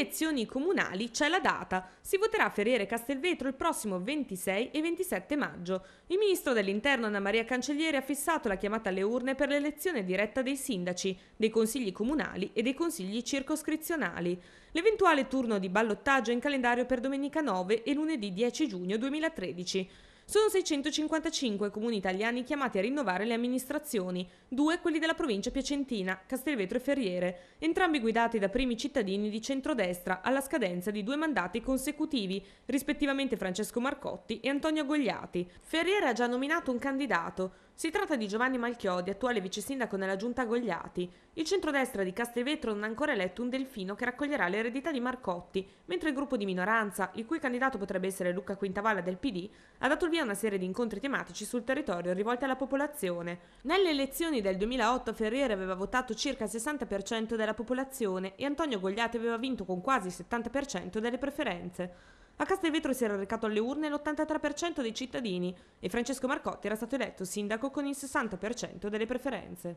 elezioni comunali c'è la data. Si voterà a Ferriere Castelvetro il prossimo 26 e 27 maggio. Il ministro dell'Interno Anna Maria Cancellieri ha fissato la chiamata alle urne per l'elezione diretta dei sindaci, dei consigli comunali e dei consigli circoscrizionali. L'eventuale turno di ballottaggio è in calendario per domenica 9 e lunedì 10 giugno 2013. Sono 655 comuni italiani chiamati a rinnovare le amministrazioni, due quelli della provincia piacentina, Castelvetro e Ferriere, entrambi guidati da primi cittadini di centrodestra alla scadenza di due mandati consecutivi, rispettivamente Francesco Marcotti e Antonio Gogliati. Ferriere ha già nominato un candidato, si tratta di Giovanni Malchiodi, attuale vice sindaco nella giunta Gogliati. Il centrodestra di Castelvetro non ha ancora eletto un delfino che raccoglierà l'eredità di Marcotti, mentre il gruppo di minoranza, il cui candidato potrebbe essere Luca Quintavalla del PD, ha dato il via e una serie di incontri tematici sul territorio rivolti alla popolazione. Nelle elezioni del 2008 Ferriere aveva votato circa il 60% della popolazione e Antonio Gogliati aveva vinto con quasi il 70% delle preferenze. A Castelvetro si era recato alle urne l'83% dei cittadini e Francesco Marcotti era stato eletto sindaco con il 60% delle preferenze.